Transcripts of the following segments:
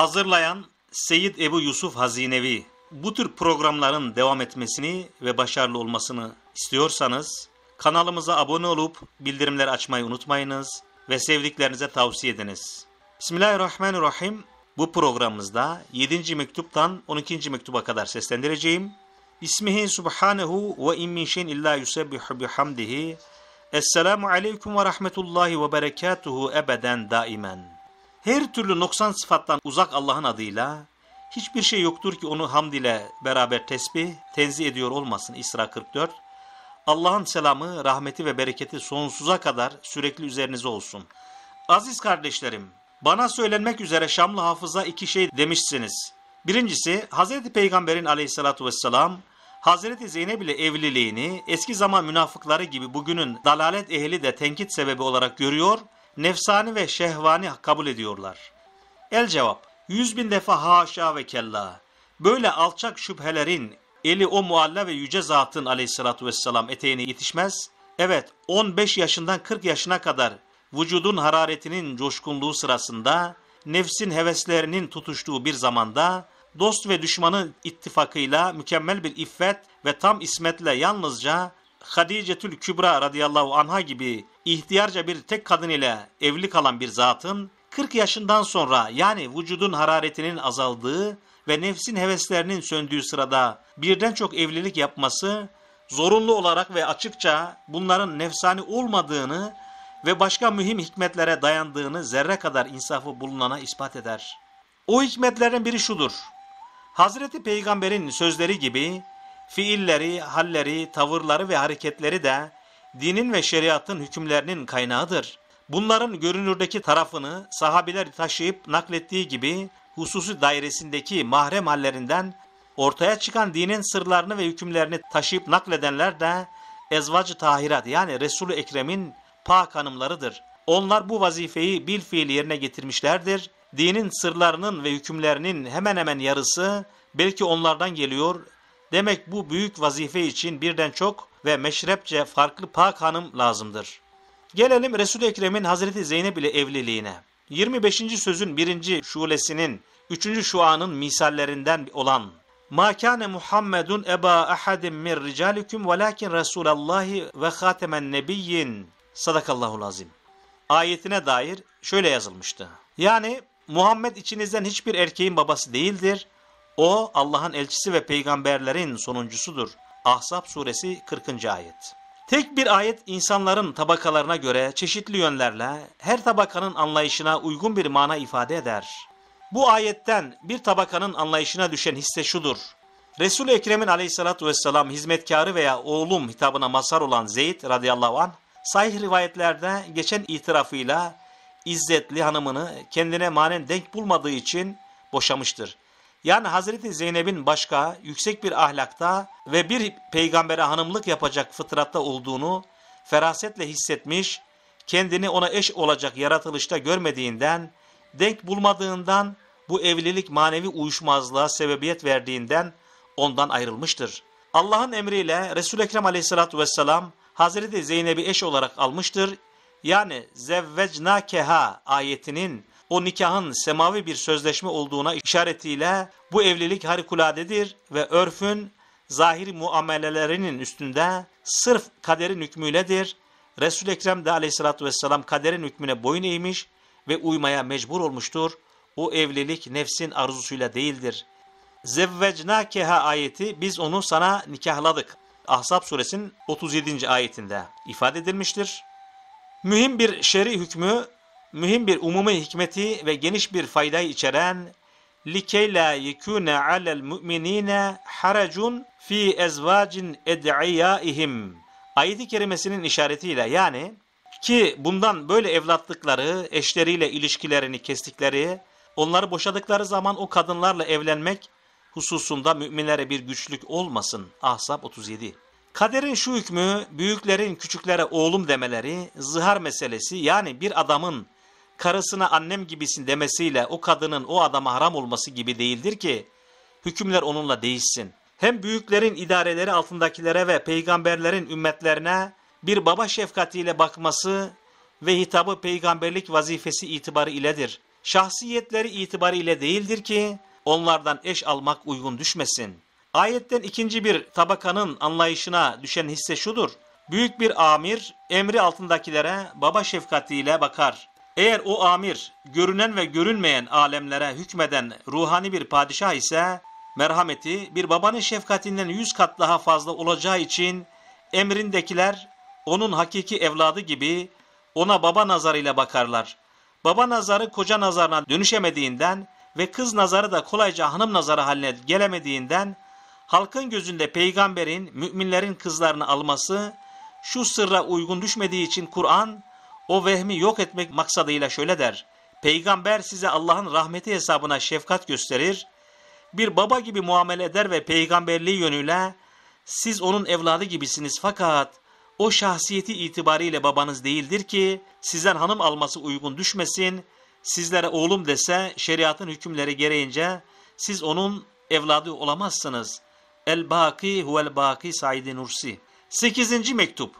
Hazırlayan Seyyid Ebu Yusuf Hazinevi. Bu tür programların devam etmesini ve başarılı olmasını istiyorsanız kanalımıza abone olup bildirimler açmayı unutmayınız ve sevdiklerinize tavsiye ediniz. Bismillahirrahmanirrahim. Bu programımızda 7. mektuptan 12. mektuba kadar seslendireceğim. İsmihi subhanehu ve immin şeyin illa yusebbihu bihamdihi. Esselamu aleyküm ve rahmetullahi ve berekatuhu ebeden daimen. Her türlü noksan sıfattan uzak Allah'ın adıyla hiçbir şey yoktur ki onu hamd ile beraber tesbih, tenzih ediyor olmasın İsra 44. Allah'ın selamı, rahmeti ve bereketi sonsuza kadar sürekli üzerinize olsun. Aziz kardeşlerim, bana söylenmek üzere Şamlı Hafız'a iki şey demişsiniz. Birincisi, Hz. Peygamber'in aleyhissalatu vesselam, Hazreti Zeynep ile evliliğini eski zaman münafıkları gibi bugünün dalalet ehli de tenkit sebebi olarak görüyor nefsani ve şehvani kabul ediyorlar. El cevap, yüz bin defa haşa ve kella. Böyle alçak şüphelerin eli o mualla ve yüce zatın aleyhissalatü vesselam eteğine yetişmez. Evet, 15 yaşından 40 yaşına kadar vücudun hararetinin coşkunluğu sırasında, nefsin heveslerinin tutuştuğu bir zamanda, dost ve düşmanın ittifakıyla mükemmel bir iffet ve tam ismetle yalnızca Hadicetül Kübra radıyallahu anha gibi ihtiyarca bir tek kadın ile evli kalan bir zatın 40 yaşından sonra yani vücudun hararetinin azaldığı ve nefsin heveslerinin söndüğü sırada birden çok evlilik yapması zorunlu olarak ve açıkça bunların nefsani olmadığını ve başka mühim hikmetlere dayandığını zerre kadar insafı bulunana ispat eder. O hikmetlerin biri şudur. Hazreti Peygamber'in sözleri gibi Fiilleri, halleri, tavırları ve hareketleri de dinin ve şeriatın hükümlerinin kaynağıdır. Bunların görünürdeki tarafını sahabiler taşıyıp naklettiği gibi hususi dairesindeki mahrem hallerinden ortaya çıkan dinin sırlarını ve hükümlerini taşıyıp nakledenler de ezvacı tahirat yani Resul-i Ekrem'in pak hanımlarıdır. Onlar bu vazifeyi bil fiil yerine getirmişlerdir. Dinin sırlarının ve hükümlerinin hemen hemen yarısı belki onlardan geliyor Demek bu büyük vazife için birden çok ve meşrepçe farklı pak hanım lazımdır. Gelelim Resul-i Ekrem'in Hazreti Zeynep ile evliliğine. 25. sözün 1. şulesinin 3. şuanın misallerinden olan "Makane Muhammedun eba ahadin min ricalikum velakin Resulallahi ve hatemen nebiyyin. Sadakallahu lazim. Ayetine dair şöyle yazılmıştı. Yani Muhammed içinizden hiçbir erkeğin babası değildir o Allah'ın elçisi ve peygamberlerin sonuncusudur. Ahzab suresi 40. ayet. Tek bir ayet insanların tabakalarına göre çeşitli yönlerle her tabakanın anlayışına uygun bir mana ifade eder. Bu ayetten bir tabakanın anlayışına düşen hisse şudur. Resul-i Ekrem'in aleyhissalatü vesselam hizmetkarı veya oğlum hitabına mazhar olan Zeyd radıyallahu anh, sahih rivayetlerde geçen itirafıyla izzetli hanımını kendine manen denk bulmadığı için boşamıştır. Yani Hazreti Zeynep'in başka yüksek bir ahlakta ve bir peygambere hanımlık yapacak fıtratta olduğunu ferasetle hissetmiş, kendini ona eş olacak yaratılışta görmediğinden, denk bulmadığından bu evlilik manevi uyuşmazlığa sebebiyet verdiğinden ondan ayrılmıştır. Allah'ın emriyle Resul-i Ekrem aleyhissalatü vesselam Hazreti Zeynep'i eş olarak almıştır. Yani zevvecnakeha ayetinin o nikahın semavi bir sözleşme olduğuna işaretiyle bu evlilik harikuladedir ve örfün zahir muamelelerinin üstünde sırf kaderin hükmüyledir. Resul-i Ekrem de aleyhissalatü vesselam kaderin hükmüne boyun eğmiş ve uymaya mecbur olmuştur. O evlilik nefsin arzusuyla değildir. Zevvecnâkeha ayeti biz onu sana nikahladık. Ahzab suresinin 37. ayetinde ifade edilmiştir. Mühim bir şer'i hükmü mühim bir umumi hikmeti ve geniş bir faydayı içeren لِكَيْ لَا يَكُونَ عَلَى الْمُؤْمِنِينَ حَرَجٌ ف۪ي اَزْوَاجٍ اَدْعِيَائِهِمْ Ayet-i kerimesinin işaretiyle yani ki bundan böyle evlatlıkları, eşleriyle ilişkilerini kestikleri, onları boşadıkları zaman o kadınlarla evlenmek hususunda müminlere bir güçlük olmasın. Ahzab 37 Kaderin şu hükmü, büyüklerin küçüklere oğlum demeleri, zihar meselesi yani bir adamın karısına annem gibisin demesiyle o kadının o adama haram olması gibi değildir ki hükümler onunla değişsin. Hem büyüklerin idareleri altındakilere ve peygamberlerin ümmetlerine bir baba şefkatiyle bakması ve hitabı peygamberlik vazifesi itibarı iledir. Şahsiyetleri itibarı ile değildir ki onlardan eş almak uygun düşmesin. Ayetten ikinci bir tabakanın anlayışına düşen hisse şudur. Büyük bir amir emri altındakilere baba şefkatiyle bakar. Eğer o amir görünen ve görünmeyen alemlere hükmeden ruhani bir padişah ise merhameti bir babanın şefkatinden yüz kat daha fazla olacağı için emrindekiler onun hakiki evladı gibi ona baba nazarıyla bakarlar. Baba nazarı koca nazarına dönüşemediğinden ve kız nazarı da kolayca hanım nazarı haline gelemediğinden halkın gözünde peygamberin müminlerin kızlarını alması şu sırra uygun düşmediği için Kur'an o vehmi yok etmek maksadıyla şöyle der. Peygamber size Allah'ın rahmeti hesabına şefkat gösterir, bir baba gibi muamele eder ve peygamberliği yönüyle siz onun evladı gibisiniz fakat o şahsiyeti itibariyle babanız değildir ki sizden hanım alması uygun düşmesin, sizlere oğlum dese şeriatın hükümleri gereğince siz onun evladı olamazsınız. El-Baki huvel-Baki Said-i Nursi. 8. mektup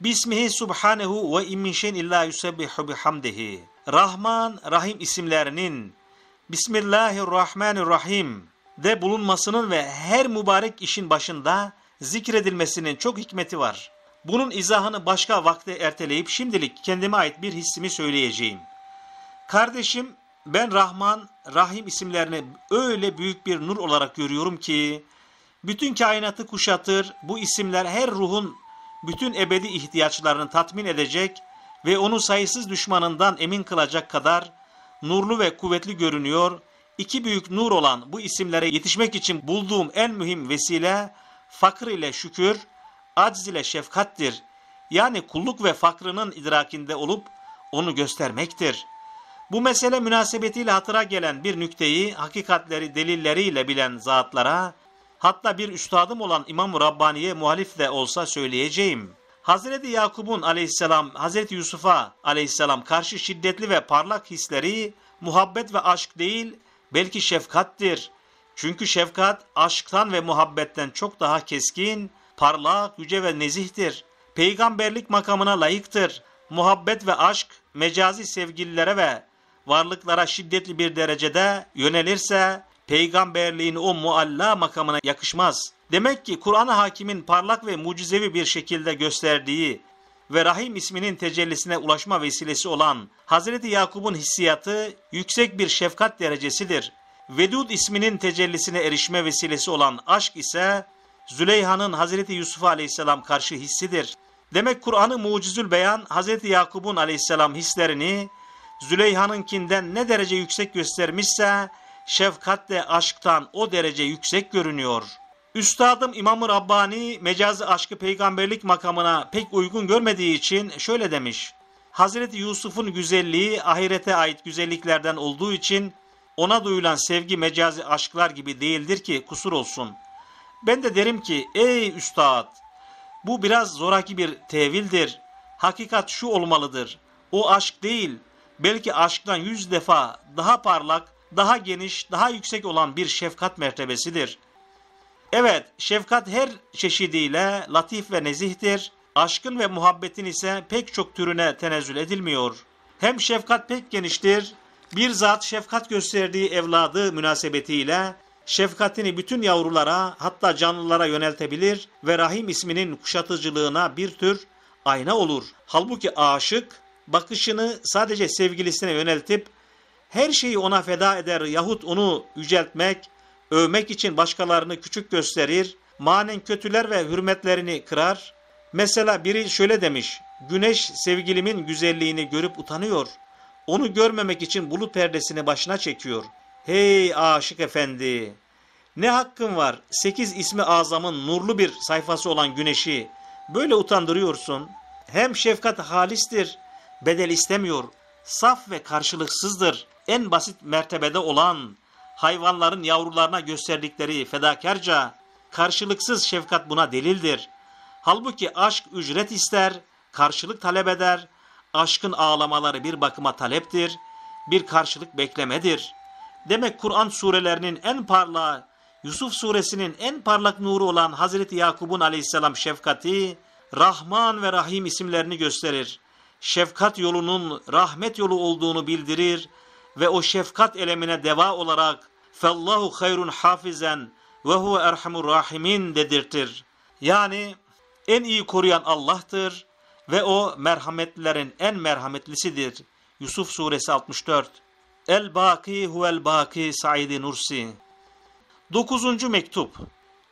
Bismihi subhanehu ve immin şeyin illa yusebbihu bihamdihi. Rahman, Rahim isimlerinin Bismillahirrahmanirrahim de bulunmasının ve her mübarek işin başında zikredilmesinin çok hikmeti var. Bunun izahını başka vakte erteleyip şimdilik kendime ait bir hissimi söyleyeceğim. Kardeşim ben Rahman, Rahim isimlerini öyle büyük bir nur olarak görüyorum ki bütün kainatı kuşatır. Bu isimler her ruhun bütün ebedi ihtiyaçlarını tatmin edecek ve onu sayısız düşmanından emin kılacak kadar nurlu ve kuvvetli görünüyor. İki büyük nur olan bu isimlere yetişmek için bulduğum en mühim vesile fakr ile şükür, acz ile şefkattir. Yani kulluk ve fakrının idrakinde olup onu göstermektir. Bu mesele münasebetiyle hatıra gelen bir nükteyi hakikatleri delilleriyle bilen zatlara Hatta bir üstadım olan İmam-ı Rabbani'ye muhalif de olsa söyleyeceğim. Hazreti Yakub'un aleyhisselam, Hazreti Yusuf'a aleyhisselam karşı şiddetli ve parlak hisleri muhabbet ve aşk değil, belki şefkattir. Çünkü şefkat aşktan ve muhabbetten çok daha keskin, parlak, yüce ve nezihtir. Peygamberlik makamına layıktır. Muhabbet ve aşk mecazi sevgililere ve varlıklara şiddetli bir derecede yönelirse peygamberliğin o mualla makamına yakışmaz. Demek ki Kur'an-ı Hakim'in parlak ve mucizevi bir şekilde gösterdiği ve Rahim isminin tecellisine ulaşma vesilesi olan Hazreti Yakub'un hissiyatı yüksek bir şefkat derecesidir. Vedud isminin tecellisine erişme vesilesi olan aşk ise Züleyha'nın Hazreti Yusuf aleyhisselam karşı hissidir. Demek kuran Mucizül Beyan Hazreti Yakub'un aleyhisselam hislerini Züleyha'nınkinden ne derece yüksek göstermişse şefkatle aşktan o derece yüksek görünüyor. Üstadım İmam-ı Rabbani mecazi aşkı peygamberlik makamına pek uygun görmediği için şöyle demiş. Hazreti Yusuf'un güzelliği ahirete ait güzelliklerden olduğu için ona duyulan sevgi mecazi aşklar gibi değildir ki kusur olsun. Ben de derim ki ey üstad bu biraz zoraki bir tevildir. Hakikat şu olmalıdır. O aşk değil belki aşktan yüz defa daha parlak daha geniş, daha yüksek olan bir şefkat mertebesidir. Evet, şefkat her çeşidiyle latif ve nezihtir. Aşkın ve muhabbetin ise pek çok türüne tenezzül edilmiyor. Hem şefkat pek geniştir, bir zat şefkat gösterdiği evladı münasebetiyle şefkatini bütün yavrulara hatta canlılara yöneltebilir ve rahim isminin kuşatıcılığına bir tür ayna olur. Halbuki aşık bakışını sadece sevgilisine yöneltip her şeyi ona feda eder yahut onu yüceltmek, övmek için başkalarını küçük gösterir, manen kötüler ve hürmetlerini kırar. Mesela biri şöyle demiş, güneş sevgilimin güzelliğini görüp utanıyor, onu görmemek için bulut perdesini başına çekiyor. Hey aşık efendi! Ne hakkın var sekiz ismi azamın nurlu bir sayfası olan güneşi böyle utandırıyorsun. Hem şefkat halistir, bedel istemiyor, saf ve karşılıksızdır en basit mertebede olan hayvanların yavrularına gösterdikleri fedakarca, karşılıksız şefkat buna delildir. Halbuki aşk ücret ister, karşılık talep eder, aşkın ağlamaları bir bakıma taleptir, bir karşılık beklemedir. Demek Kur'an surelerinin en parlağı, Yusuf suresinin en parlak nuru olan Hazreti Yakub'un aleyhisselam şefkati, Rahman ve Rahim isimlerini gösterir. Şefkat yolunun rahmet yolu olduğunu bildirir ve o şefkat elemine deva olarak فَاللّٰهُ خَيْرٌ حَافِزًا وَهُوَ اَرْحَمُ الرَّاحِمِينَ dedirtir. Yani en iyi koruyan Allah'tır ve o merhametlerin en merhametlisidir. Yusuf suresi 64 El Baki huvel Baki Said Nursi 9. mektup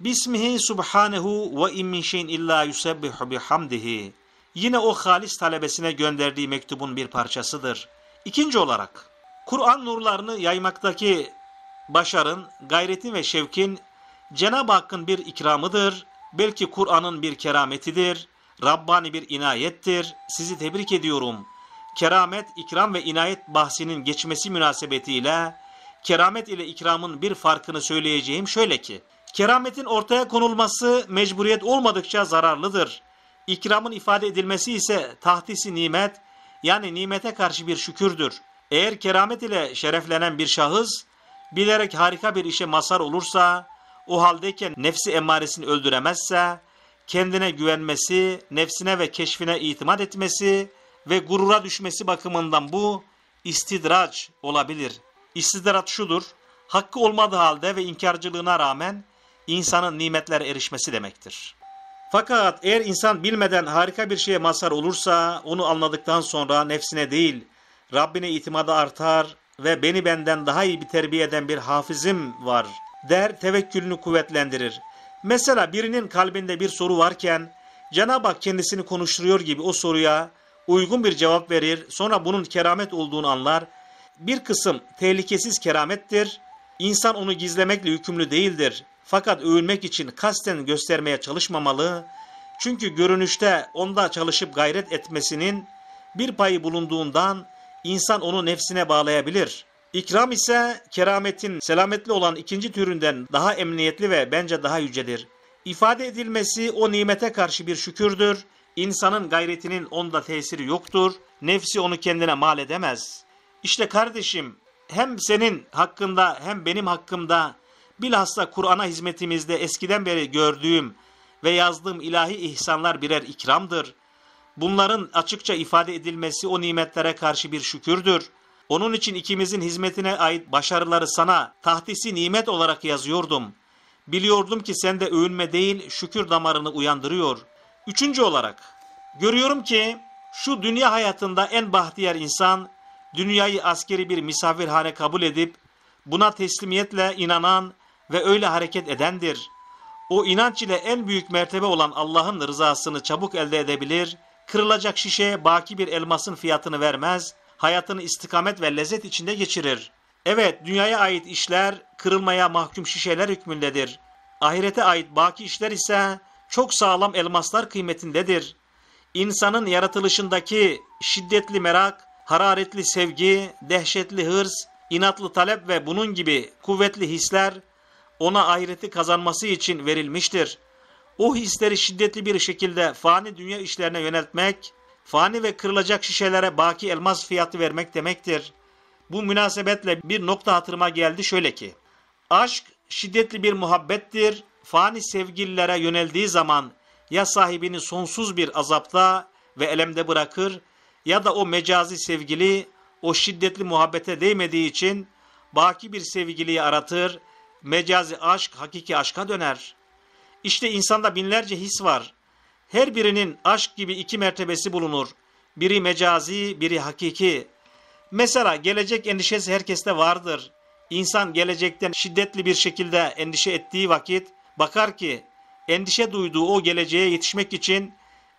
Bismihi subhanehu ve immin şeyin illa yusebbihu bihamdihi. Yine o halis talebesine gönderdiği mektubun bir parçasıdır. İkinci olarak Kur'an nurlarını yaymaktaki başarın, gayretin ve şevkin Cenab-ı Hakk'ın bir ikramıdır. Belki Kur'an'ın bir kerametidir. Rabbani bir inayettir. Sizi tebrik ediyorum. Keramet, ikram ve inayet bahsinin geçmesi münasebetiyle keramet ile ikramın bir farkını söyleyeceğim şöyle ki, kerametin ortaya konulması mecburiyet olmadıkça zararlıdır. İkramın ifade edilmesi ise tahtisi nimet, yani nimete karşı bir şükürdür. Eğer keramet ile şereflenen bir şahıs bilerek harika bir işe masar olursa, o haldeyken nefsi emmaresini öldüremezse, kendine güvenmesi, nefsine ve keşfine itimat etmesi ve gurura düşmesi bakımından bu istidraç olabilir. İstidraç şudur, hakkı olmadığı halde ve inkarcılığına rağmen insanın nimetlere erişmesi demektir. Fakat eğer insan bilmeden harika bir şeye mazhar olursa, onu anladıktan sonra nefsine değil, Rabbine itimadı artar ve beni benden daha iyi bir terbiye eden bir hafizim var der tevekkülünü kuvvetlendirir. Mesela birinin kalbinde bir soru varken Cenab-ı Hak kendisini konuşturuyor gibi o soruya uygun bir cevap verir. Sonra bunun keramet olduğunu anlar. Bir kısım tehlikesiz keramettir. İnsan onu gizlemekle yükümlü değildir. Fakat övünmek için kasten göstermeye çalışmamalı. Çünkü görünüşte onda çalışıp gayret etmesinin bir payı bulunduğundan insan onu nefsine bağlayabilir. İkram ise kerametin selametli olan ikinci türünden daha emniyetli ve bence daha yücedir. İfade edilmesi o nimete karşı bir şükürdür. İnsanın gayretinin onda tesiri yoktur. Nefsi onu kendine mal edemez. İşte kardeşim hem senin hakkında hem benim hakkımda bilhassa Kur'an'a hizmetimizde eskiden beri gördüğüm ve yazdığım ilahi ihsanlar birer ikramdır. Bunların açıkça ifade edilmesi o nimetlere karşı bir şükürdür. Onun için ikimizin hizmetine ait başarıları sana tahtisi nimet olarak yazıyordum. Biliyordum ki sen de övünme değil şükür damarını uyandırıyor. Üçüncü olarak görüyorum ki şu dünya hayatında en bahtiyar insan dünyayı askeri bir misafirhane kabul edip buna teslimiyetle inanan ve öyle hareket edendir. O inanç ile en büyük mertebe olan Allah'ın rızasını çabuk elde edebilir Kırılacak şişe baki bir elmasın fiyatını vermez, hayatını istikamet ve lezzet içinde geçirir. Evet, dünyaya ait işler kırılmaya mahkum şişeler hükmündedir. Ahirete ait baki işler ise çok sağlam elmaslar kıymetindedir. İnsanın yaratılışındaki şiddetli merak, hararetli sevgi, dehşetli hırs, inatlı talep ve bunun gibi kuvvetli hisler ona ahireti kazanması için verilmiştir o hisleri şiddetli bir şekilde fani dünya işlerine yöneltmek, fani ve kırılacak şişelere baki elmas fiyatı vermek demektir. Bu münasebetle bir nokta hatırıma geldi şöyle ki, aşk şiddetli bir muhabbettir, fani sevgililere yöneldiği zaman ya sahibini sonsuz bir azapta ve elemde bırakır ya da o mecazi sevgili o şiddetli muhabbete değmediği için baki bir sevgiliyi aratır, mecazi aşk hakiki aşka döner. İşte insanda binlerce his var. Her birinin aşk gibi iki mertebesi bulunur. Biri mecazi, biri hakiki. Mesela gelecek endişesi herkeste vardır. İnsan gelecekten şiddetli bir şekilde endişe ettiği vakit bakar ki endişe duyduğu o geleceğe yetişmek için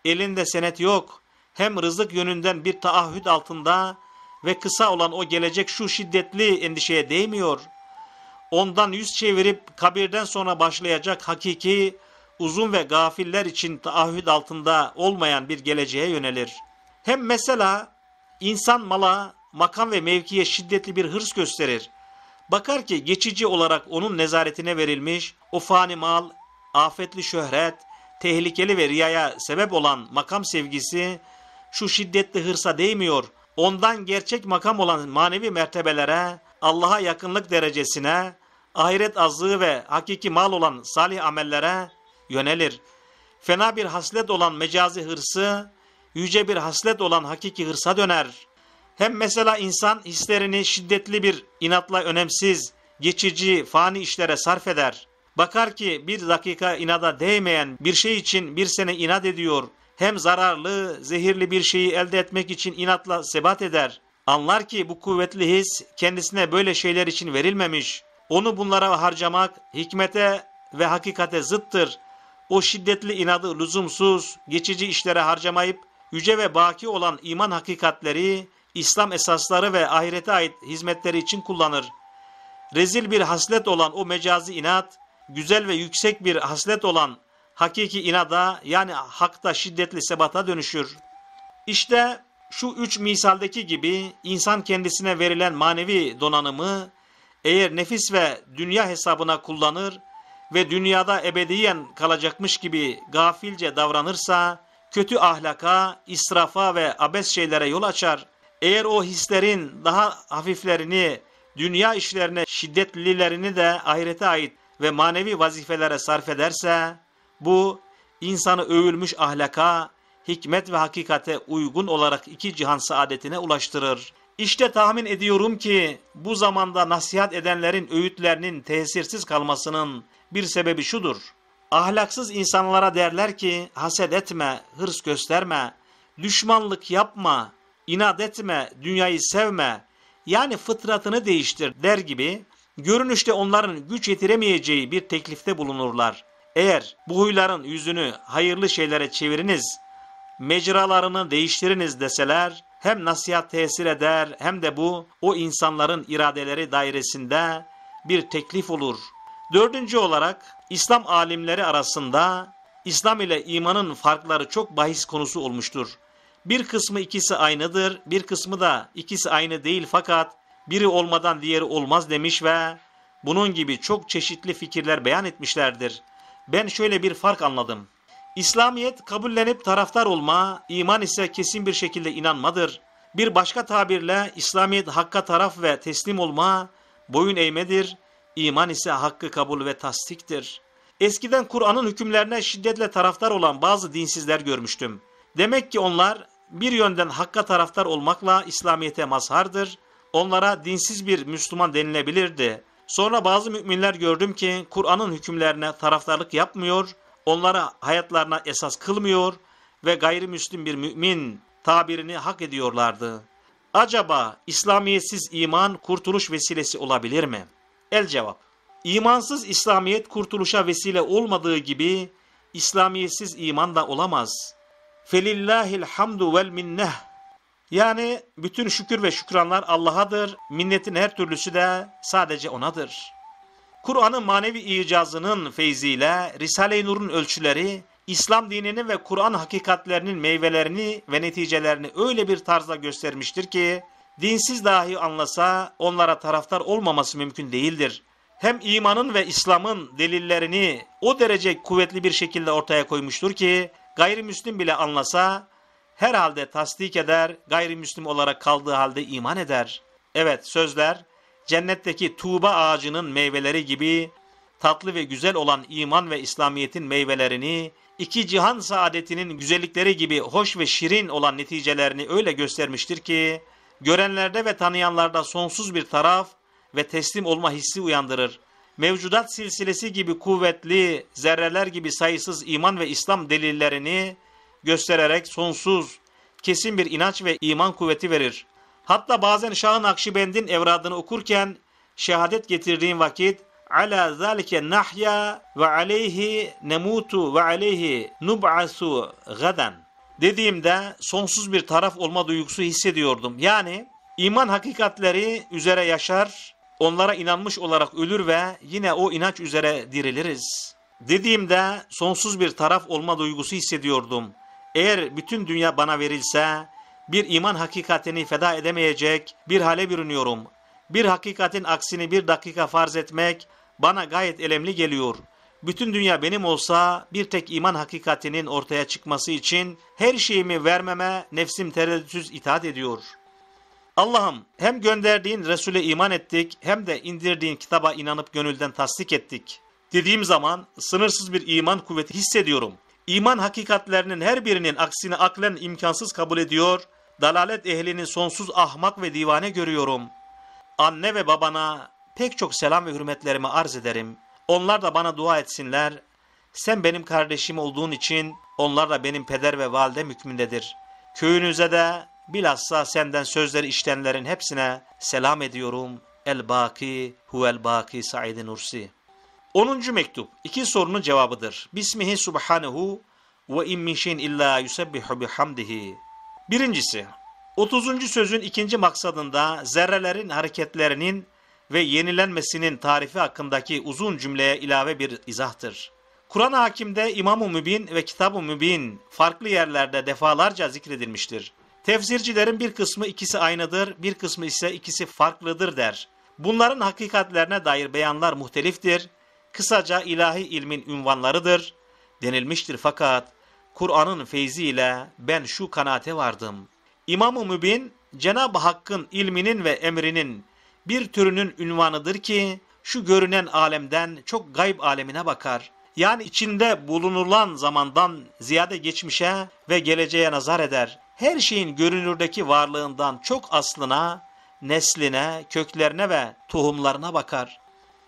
elinde senet yok. Hem rızık yönünden bir taahhüt altında ve kısa olan o gelecek şu şiddetli endişeye değmiyor.'' ondan yüz çevirip kabirden sonra başlayacak hakiki, uzun ve gafiller için taahhüt altında olmayan bir geleceğe yönelir. Hem mesela insan mala, makam ve mevkiye şiddetli bir hırs gösterir. Bakar ki geçici olarak onun nezaretine verilmiş o fani mal, afetli şöhret, tehlikeli ve riyaya sebep olan makam sevgisi şu şiddetli hırsa değmiyor. Ondan gerçek makam olan manevi mertebelere, Allah'a yakınlık derecesine, ahiret azlığı ve hakiki mal olan salih amellere yönelir. Fena bir haslet olan mecazi hırsı, yüce bir haslet olan hakiki hırsa döner. Hem mesela insan hislerini şiddetli bir inatla önemsiz, geçici, fani işlere sarf eder. Bakar ki bir dakika inada değmeyen bir şey için bir sene inat ediyor. Hem zararlı, zehirli bir şeyi elde etmek için inatla sebat eder. Anlar ki bu kuvvetli his kendisine böyle şeyler için verilmemiş. Onu bunlara harcamak hikmete ve hakikate zıttır. O şiddetli inadı lüzumsuz, geçici işlere harcamayıp yüce ve baki olan iman hakikatleri, İslam esasları ve ahirete ait hizmetleri için kullanır. Rezil bir haslet olan o mecazi inat, güzel ve yüksek bir haslet olan hakiki inada yani hakta şiddetli sebata dönüşür. İşte şu üç misaldeki gibi insan kendisine verilen manevi donanımı eğer nefis ve dünya hesabına kullanır ve dünyada ebediyen kalacakmış gibi gafilce davranırsa kötü ahlaka, israfa ve abes şeylere yol açar. Eğer o hislerin daha hafiflerini, dünya işlerine şiddetlilerini de ahirete ait ve manevi vazifelere sarf ederse bu insanı övülmüş ahlaka, hikmet ve hakikate uygun olarak iki cihan saadetine ulaştırır. İşte tahmin ediyorum ki bu zamanda nasihat edenlerin öğütlerinin tesirsiz kalmasının bir sebebi şudur. Ahlaksız insanlara derler ki haset etme, hırs gösterme, düşmanlık yapma, inat etme, dünyayı sevme yani fıtratını değiştir der gibi görünüşte onların güç yetiremeyeceği bir teklifte bulunurlar. Eğer bu huyların yüzünü hayırlı şeylere çeviriniz mecralarını değiştiriniz deseler hem nasihat tesir eder hem de bu o insanların iradeleri dairesinde bir teklif olur. Dördüncü olarak İslam alimleri arasında İslam ile imanın farkları çok bahis konusu olmuştur. Bir kısmı ikisi aynıdır, bir kısmı da ikisi aynı değil fakat biri olmadan diğeri olmaz demiş ve bunun gibi çok çeşitli fikirler beyan etmişlerdir. Ben şöyle bir fark anladım. İslamiyet kabullenip taraftar olma, iman ise kesin bir şekilde inanmadır. Bir başka tabirle İslamiyet hakka taraf ve teslim olma, boyun eğmedir. İman ise hakkı kabul ve tasdiktir. Eskiden Kur'an'ın hükümlerine şiddetle taraftar olan bazı dinsizler görmüştüm. Demek ki onlar bir yönden hakka taraftar olmakla İslamiyet'e mazhardır. Onlara dinsiz bir Müslüman denilebilirdi. Sonra bazı müminler gördüm ki Kur'an'ın hükümlerine taraftarlık yapmıyor, Onlara hayatlarına esas kılmıyor ve gayrimüslim bir mümin tabirini hak ediyorlardı. Acaba İslamiyetsiz iman kurtuluş vesilesi olabilir mi? El cevap. İmansız İslamiyet kurtuluşa vesile olmadığı gibi İslamiyetsiz iman da olamaz. Felillahil hamdu vel minneh. Yani bütün şükür ve şükranlar Allah'adır. Minnetin her türlüsü de sadece O'nadır. Kur'an'ın manevi icazının feyziyle Risale-i Nur'un ölçüleri, İslam dininin ve Kur'an hakikatlerinin meyvelerini ve neticelerini öyle bir tarzda göstermiştir ki, dinsiz dahi anlasa onlara taraftar olmaması mümkün değildir. Hem imanın ve İslam'ın delillerini o derece kuvvetli bir şekilde ortaya koymuştur ki, gayrimüslim bile anlasa herhalde tasdik eder, gayrimüslim olarak kaldığı halde iman eder. Evet sözler, cennetteki tuğba ağacının meyveleri gibi tatlı ve güzel olan iman ve İslamiyet'in meyvelerini, iki cihan saadetinin güzellikleri gibi hoş ve şirin olan neticelerini öyle göstermiştir ki, görenlerde ve tanıyanlarda sonsuz bir taraf ve teslim olma hissi uyandırır. Mevcudat silsilesi gibi kuvvetli, zerreler gibi sayısız iman ve İslam delillerini göstererek sonsuz, kesin bir inanç ve iman kuvveti verir. Hatta bazen Şah-ı Nakşibend'in evradını okurken şehadet getirdiğim vakit ala zalike nahya ve aleyhi nemutu ve aleyhi nub'asu gadan dediğimde sonsuz bir taraf olma duygusu hissediyordum. Yani iman hakikatleri üzere yaşar, onlara inanmış olarak ölür ve yine o inanç üzere diriliriz. Dediğimde sonsuz bir taraf olma duygusu hissediyordum. Eğer bütün dünya bana verilse bir iman hakikatini feda edemeyecek bir hale bürünüyorum. Bir hakikatin aksini bir dakika farz etmek bana gayet elemli geliyor. Bütün dünya benim olsa bir tek iman hakikatinin ortaya çıkması için her şeyimi vermeme nefsim tereddütsüz itaat ediyor. Allah'ım hem gönderdiğin Resul'e iman ettik hem de indirdiğin kitaba inanıp gönülden tasdik ettik. Dediğim zaman sınırsız bir iman kuvveti hissediyorum. İman hakikatlerinin her birinin aksini aklen imkansız kabul ediyor dalalet ehlini sonsuz ahmak ve divane görüyorum. Anne ve babana pek çok selam ve hürmetlerimi arz ederim. Onlar da bana dua etsinler. Sen benim kardeşim olduğun için onlar da benim peder ve validem hükmündedir. Köyünüze de bilhassa senden sözleri işlenlerin hepsine selam ediyorum. El Baki huvel Baki Said Nursi. 10. mektup iki sorunun cevabıdır. Bismihi subhanehu ve in illa yusebbihu bihamdihi Birincisi, 30. sözün ikinci maksadında zerrelerin hareketlerinin ve yenilenmesinin tarifi hakkındaki uzun cümleye ilave bir izahtır. Kur'an-ı Hakim'de İmam-ı Mübin ve Kitab-ı Mübin farklı yerlerde defalarca zikredilmiştir. Tefsircilerin bir kısmı ikisi aynıdır, bir kısmı ise ikisi farklıdır der. Bunların hakikatlerine dair beyanlar muhteliftir. Kısaca ilahi ilmin ünvanlarıdır denilmiştir fakat Kur'an'ın feyziyle ben şu kanaate vardım. İmam-ı Mübin, Cenab-ı Hakk'ın ilminin ve emrinin bir türünün ünvanıdır ki, şu görünen alemden çok gayb alemine bakar. Yani içinde bulunulan zamandan ziyade geçmişe ve geleceğe nazar eder. Her şeyin görünürdeki varlığından çok aslına, nesline, köklerine ve tohumlarına bakar.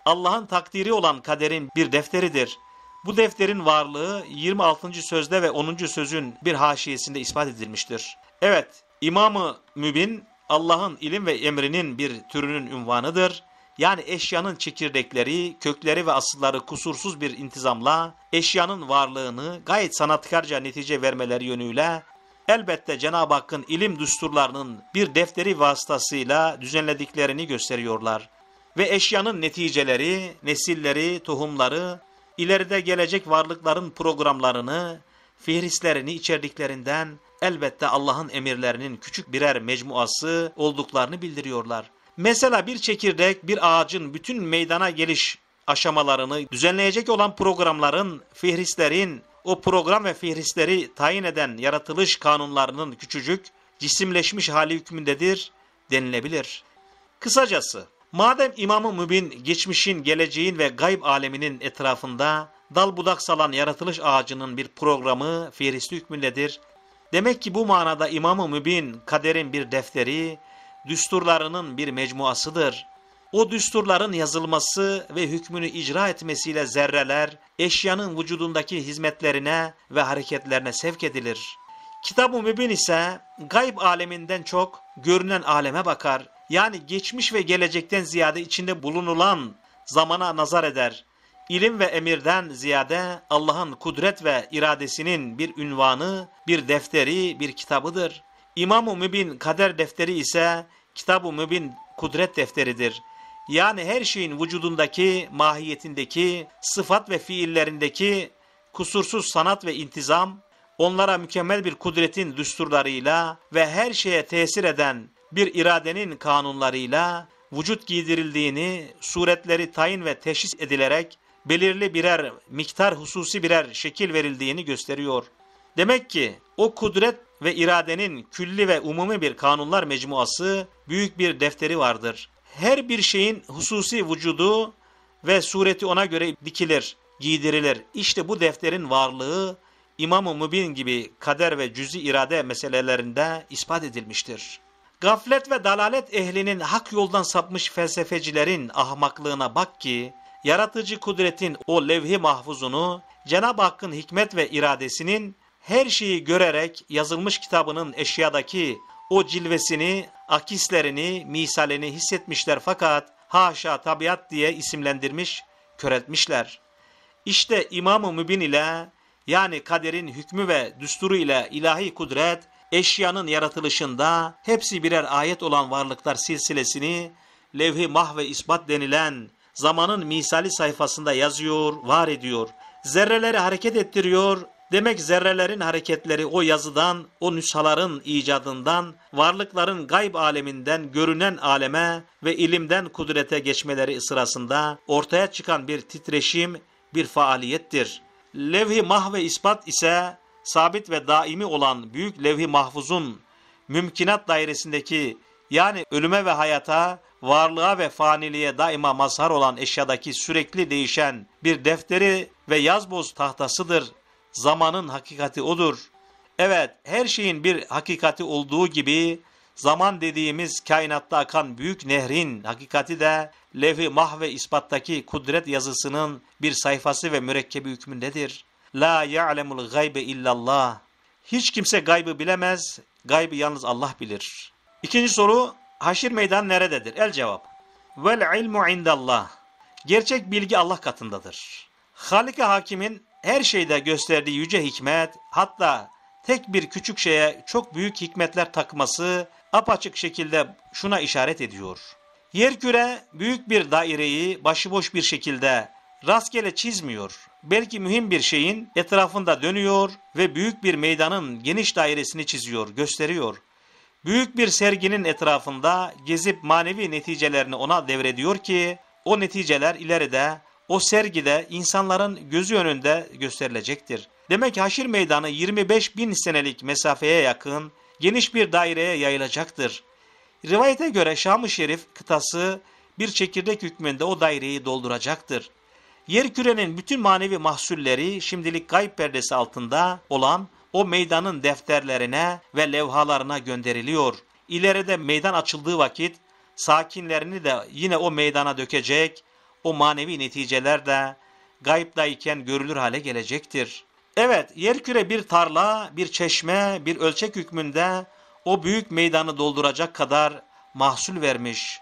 Allah'ın takdiri olan kaderin bir defteridir. Bu defterin varlığı 26. sözde ve 10. sözün bir haşiyesinde ispat edilmiştir. Evet, İmam-ı Mübin Allah'ın ilim ve emrinin bir türünün ünvanıdır. Yani eşyanın çekirdekleri, kökleri ve asılları kusursuz bir intizamla eşyanın varlığını gayet sanatkarca netice vermeleri yönüyle elbette Cenab-ı Hakk'ın ilim düsturlarının bir defteri vasıtasıyla düzenlediklerini gösteriyorlar. Ve eşyanın neticeleri, nesilleri, tohumları ileride gelecek varlıkların programlarını, fihrislerini içerdiklerinden elbette Allah'ın emirlerinin küçük birer mecmuası olduklarını bildiriyorlar. Mesela bir çekirdek bir ağacın bütün meydana geliş aşamalarını düzenleyecek olan programların, fihrislerin, o program ve fihrisleri tayin eden yaratılış kanunlarının küçücük, cisimleşmiş hali hükmündedir denilebilir. Kısacası Madem İmam-ı Mübin geçmişin, geleceğin ve gayb aleminin etrafında dal budak salan yaratılış ağacının bir programı fihristi hükmündedir. Demek ki bu manada İmam-ı Mübin kaderin bir defteri, düsturlarının bir mecmuasıdır. O düsturların yazılması ve hükmünü icra etmesiyle zerreler eşyanın vücudundaki hizmetlerine ve hareketlerine sevk edilir. Kitab-ı Mübin ise gayb aleminden çok görünen aleme bakar yani geçmiş ve gelecekten ziyade içinde bulunulan zamana nazar eder. İlim ve emirden ziyade Allah'ın kudret ve iradesinin bir ünvanı, bir defteri, bir kitabıdır. İmam-ı Mübin kader defteri ise Kitab-ı Mübin kudret defteridir. Yani her şeyin vücudundaki, mahiyetindeki, sıfat ve fiillerindeki kusursuz sanat ve intizam, onlara mükemmel bir kudretin düsturlarıyla ve her şeye tesir eden bir iradenin kanunlarıyla vücut giydirildiğini, suretleri tayin ve teşhis edilerek belirli birer miktar hususi birer şekil verildiğini gösteriyor. Demek ki o kudret ve iradenin külli ve umumi bir kanunlar mecmuası büyük bir defteri vardır. Her bir şeyin hususi vücudu ve sureti ona göre dikilir, giydirilir. İşte bu defterin varlığı İmam-ı Mübin gibi kader ve cüzi irade meselelerinde ispat edilmiştir. Gaflet ve dalalet ehlinin hak yoldan sapmış felsefecilerin ahmaklığına bak ki, yaratıcı kudretin o levhi mahfuzunu, Cenab-ı Hakk'ın hikmet ve iradesinin her şeyi görerek yazılmış kitabının eşyadaki o cilvesini, akislerini, misalini hissetmişler fakat haşa tabiat diye isimlendirmiş, köretmişler. İşte İmam-ı Mübin ile yani kaderin hükmü ve düsturu ile ilahi kudret eşyanın yaratılışında hepsi birer ayet olan varlıklar silsilesini levh-i mah ve Isbat denilen zamanın misali sayfasında yazıyor, var ediyor. Zerreleri hareket ettiriyor, Demek zerrelerin hareketleri o yazıdan, o nüshaların icadından, varlıkların gayb aleminden görünen aleme ve ilimden kudrete geçmeleri sırasında ortaya çıkan bir titreşim, bir faaliyettir. Levh-i ve Isbat ise sabit ve daimi olan büyük levh-i mahfuzun mümkinat dairesindeki yani ölüme ve hayata, varlığa ve faniliğe daima mazhar olan eşyadaki sürekli değişen bir defteri ve yazboz tahtasıdır. Zamanın hakikati odur. Evet, her şeyin bir hakikati olduğu gibi zaman dediğimiz kainatta akan büyük nehrin hakikati de levh-i mahve ispattaki kudret yazısının bir sayfası ve mürekkebi hükmündedir. La ya'lemul gaybe illallah. Hiç kimse gaybı bilemez. Gaybı yalnız Allah bilir. İkinci soru haşir meydan nerededir? El cevap. Vel ilmu indallah. Gerçek bilgi Allah katındadır. Halika hakimin her şeyde gösterdiği yüce hikmet hatta tek bir küçük şeye çok büyük hikmetler takması apaçık şekilde şuna işaret ediyor. Yerküre büyük bir daireyi başıboş bir şekilde rastgele çizmiyor. Belki mühim bir şeyin etrafında dönüyor ve büyük bir meydanın geniş dairesini çiziyor, gösteriyor. Büyük bir serginin etrafında gezip manevi neticelerini ona devrediyor ki o neticeler ileride o sergide insanların gözü önünde gösterilecektir. Demek ki haşir meydanı 25 bin senelik mesafeye yakın geniş bir daireye yayılacaktır. Rivayete göre Şam-ı Şerif kıtası bir çekirdek hükmünde o daireyi dolduracaktır. Yerkürenin bütün manevi mahsulleri şimdilik kayıp perdesi altında olan o meydanın defterlerine ve levhalarına gönderiliyor. İleride meydan açıldığı vakit sakinlerini de yine o meydana dökecek, o manevi neticeler de gayiptayken görülür hale gelecektir. Evet, yerküre bir tarla, bir çeşme, bir ölçek hükmünde o büyük meydanı dolduracak kadar mahsul vermiş.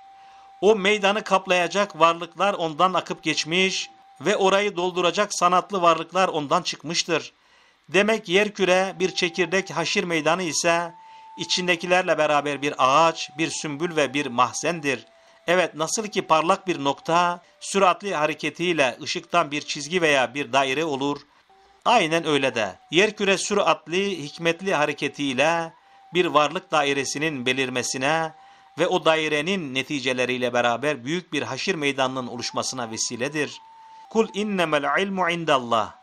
O meydanı kaplayacak varlıklar ondan akıp geçmiş, ve orayı dolduracak sanatlı varlıklar ondan çıkmıştır. Demek yerküre bir çekirdek haşir meydanı ise içindekilerle beraber bir ağaç, bir sümbül ve bir mahzendir. Evet nasıl ki parlak bir nokta süratli hareketiyle ışıktan bir çizgi veya bir daire olur. Aynen öyle de yerküre süratli hikmetli hareketiyle bir varlık dairesinin belirmesine ve o dairenin neticeleriyle beraber büyük bir haşir meydanının oluşmasına vesiledir.'' Kul innemel ilmu indallah.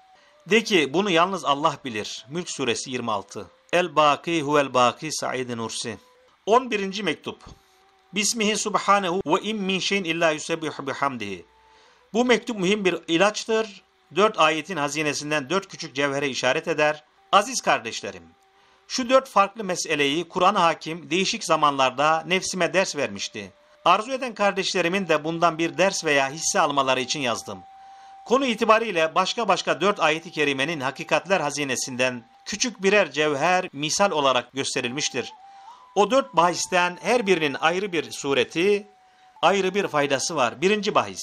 De ki bunu yalnız Allah bilir. Mülk suresi 26. El baki huvel baki Said Nursi. 11. mektup. Bismihi subhanehu ve in min şeyin illa yusebbihu bihamdihi. Bu mektup mühim bir ilaçtır. Dört ayetin hazinesinden dört küçük cevhere işaret eder. Aziz kardeşlerim, şu dört farklı meseleyi Kur'an hakim değişik zamanlarda nefsime ders vermişti. Arzu eden kardeşlerimin de bundan bir ders veya hisse almaları için yazdım. Konu itibariyle başka başka dört ayeti kerimenin hakikatler hazinesinden küçük birer cevher misal olarak gösterilmiştir. O dört bahisten her birinin ayrı bir sureti, ayrı bir faydası var. Birinci bahis.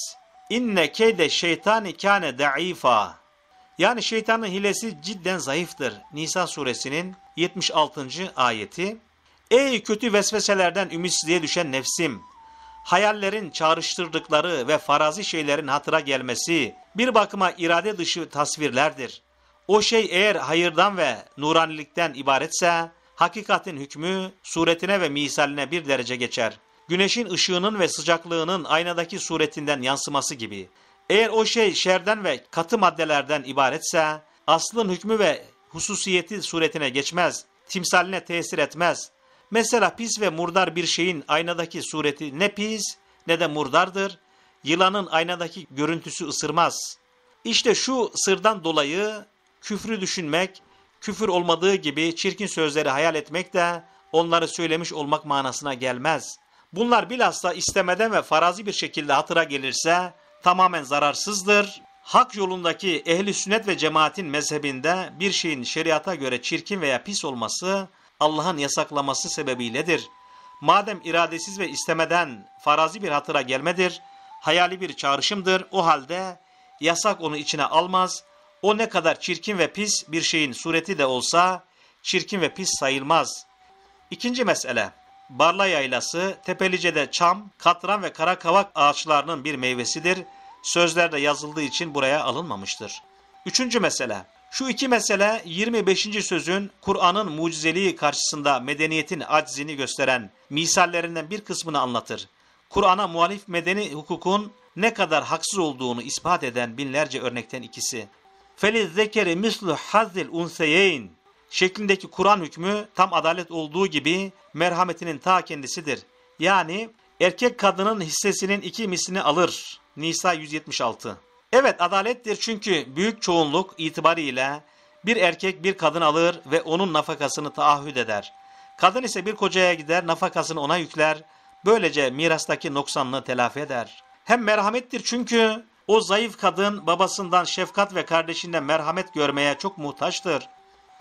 İnne keyde şeytani kâne da'ifa. Yani şeytanın hilesi cidden zayıftır. Nisa suresinin 76. ayeti. Ey kötü vesveselerden ümitsizliğe düşen nefsim! hayallerin çağrıştırdıkları ve farazi şeylerin hatıra gelmesi bir bakıma irade dışı tasvirlerdir. O şey eğer hayırdan ve nuranilikten ibaretse, hakikatin hükmü suretine ve misaline bir derece geçer. Güneşin ışığının ve sıcaklığının aynadaki suretinden yansıması gibi. Eğer o şey şerden ve katı maddelerden ibaretse, aslın hükmü ve hususiyeti suretine geçmez, timsaline tesir etmez. Mesela pis ve murdar bir şeyin aynadaki sureti ne pis ne de murdardır. Yılanın aynadaki görüntüsü ısırmaz. İşte şu sırdan dolayı küfrü düşünmek, küfür olmadığı gibi çirkin sözleri hayal etmek de onları söylemiş olmak manasına gelmez. Bunlar bilhassa istemeden ve farazi bir şekilde hatıra gelirse tamamen zararsızdır. Hak yolundaki ehli sünnet ve cemaatin mezhebinde bir şeyin şeriata göre çirkin veya pis olması Allah'ın yasaklaması sebebiyledir. Madem iradesiz ve istemeden farazi bir hatıra gelmedir, hayali bir çağrışımdır, o halde yasak onu içine almaz, o ne kadar çirkin ve pis bir şeyin sureti de olsa çirkin ve pis sayılmaz. İkinci mesele, Barla yaylası Tepelice'de çam, katran ve karakavak ağaçlarının bir meyvesidir. Sözlerde yazıldığı için buraya alınmamıştır. Üçüncü mesele, şu iki mesele 25. sözün Kur'an'ın mucizeliği karşısında medeniyetin aczini gösteren misallerinden bir kısmını anlatır. Kur'an'a muhalif medeni hukukun ne kadar haksız olduğunu ispat eden binlerce örnekten ikisi. Feliz zekeri mislu hazil unseyeyn şeklindeki Kur'an hükmü tam adalet olduğu gibi merhametinin ta kendisidir. Yani erkek kadının hissesinin iki mislini alır. Nisa 176 Evet adalettir çünkü büyük çoğunluk itibariyle bir erkek bir kadın alır ve onun nafakasını taahhüt eder. Kadın ise bir kocaya gider nafakasını ona yükler. Böylece mirastaki noksanlığı telafi eder. Hem merhamettir çünkü o zayıf kadın babasından şefkat ve kardeşinden merhamet görmeye çok muhtaçtır.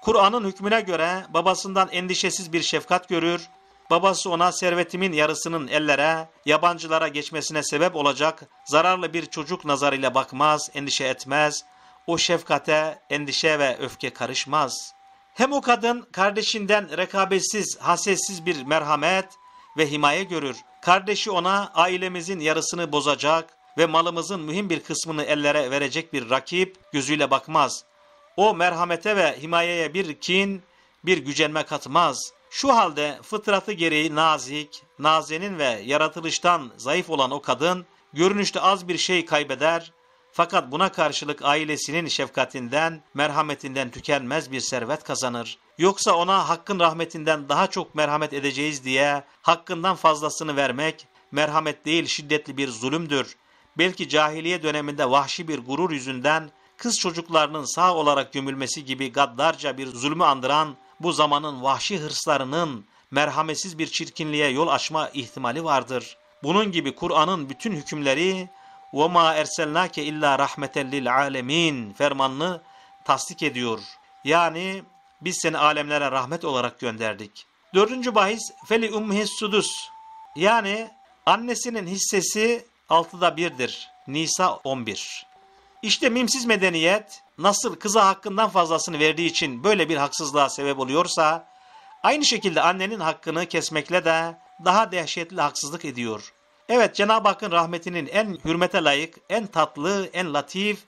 Kur'an'ın hükmüne göre babasından endişesiz bir şefkat görür, Babası ona servetimin yarısının ellere, yabancılara geçmesine sebep olacak zararlı bir çocuk nazarıyla bakmaz, endişe etmez. O şefkate, endişe ve öfke karışmaz. Hem o kadın kardeşinden rekabetsiz, hasetsiz bir merhamet ve himaye görür. Kardeşi ona ailemizin yarısını bozacak ve malımızın mühim bir kısmını ellere verecek bir rakip gözüyle bakmaz. O merhamete ve himayeye bir kin, bir gücenme katmaz.'' Şu halde fıtratı gereği nazik, nazenin ve yaratılıştan zayıf olan o kadın görünüşte az bir şey kaybeder fakat buna karşılık ailesinin şefkatinden, merhametinden tükenmez bir servet kazanır. Yoksa ona hakkın rahmetinden daha çok merhamet edeceğiz diye hakkından fazlasını vermek merhamet değil şiddetli bir zulümdür. Belki cahiliye döneminde vahşi bir gurur yüzünden kız çocuklarının sağ olarak gömülmesi gibi gaddarca bir zulmü andıran bu zamanın vahşi hırslarının merhametsiz bir çirkinliğe yol açma ihtimali vardır. Bunun gibi Kur'an'ın bütün hükümleri وَمَا اَرْسَلْنَاكَ اِلَّا رَحْمَةً لِلْعَالَمِينَ fermanını tasdik ediyor. Yani biz seni alemlere rahmet olarak gönderdik. Dördüncü bahis feli ummihi sudus. Yani annesinin hissesi altıda birdir. Nisa 11. İşte mimsiz medeniyet nasıl kıza hakkından fazlasını verdiği için böyle bir haksızlığa sebep oluyorsa, aynı şekilde annenin hakkını kesmekle de daha dehşetli haksızlık ediyor. Evet Cenab-ı Hakk'ın rahmetinin en hürmete layık, en tatlı, en latif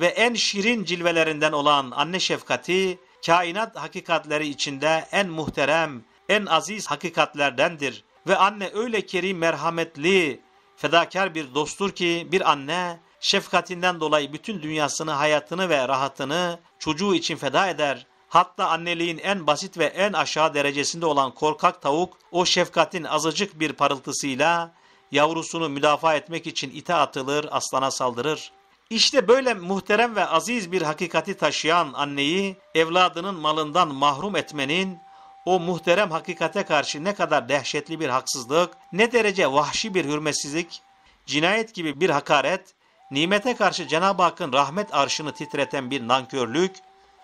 ve en şirin cilvelerinden olan anne şefkati, kainat hakikatleri içinde en muhterem, en aziz hakikatlerdendir. Ve anne öyle kerim, merhametli, fedakar bir dosttur ki bir anne şefkatinden dolayı bütün dünyasını, hayatını ve rahatını çocuğu için feda eder. Hatta anneliğin en basit ve en aşağı derecesinde olan korkak tavuk o şefkatin azıcık bir parıltısıyla yavrusunu müdafaa etmek için ite atılır, aslana saldırır. İşte böyle muhterem ve aziz bir hakikati taşıyan anneyi evladının malından mahrum etmenin o muhterem hakikate karşı ne kadar dehşetli bir haksızlık, ne derece vahşi bir hürmetsizlik, cinayet gibi bir hakaret nimete karşı Cenab-ı Hakk'ın rahmet arşını titreten bir nankörlük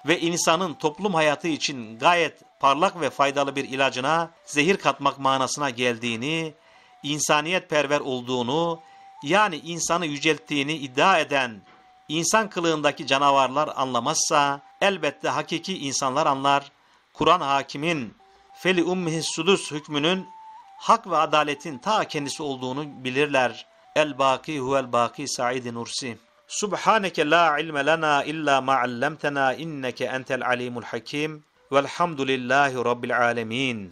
ve insanın toplum hayatı için gayet parlak ve faydalı bir ilacına zehir katmak manasına geldiğini, insaniyet perver olduğunu, yani insanı yücelttiğini iddia eden insan kılığındaki canavarlar anlamazsa elbette hakiki insanlar anlar. Kur'an hakimin feli ummihi sudus hükmünün hak ve adaletin ta kendisi olduğunu bilirler. الباقي هو الباقي سعيد نرسي سبحانك لا علم لنا إلا ما علمتنا إنك أنت العليم الحكيم والحمد لله رب العالمين